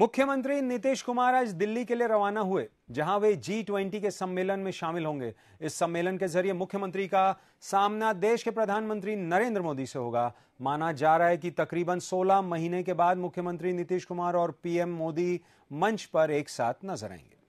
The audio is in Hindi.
मुख्यमंत्री नीतीश कुमार आज दिल्ली के लिए रवाना हुए जहां वे जी ट्वेंटी के सम्मेलन में शामिल होंगे इस सम्मेलन के जरिए मुख्यमंत्री का सामना देश के प्रधानमंत्री नरेंद्र मोदी से होगा माना जा रहा है कि तकरीबन 16 महीने के बाद मुख्यमंत्री नीतीश कुमार और पीएम मोदी मंच पर एक साथ नजर आएंगे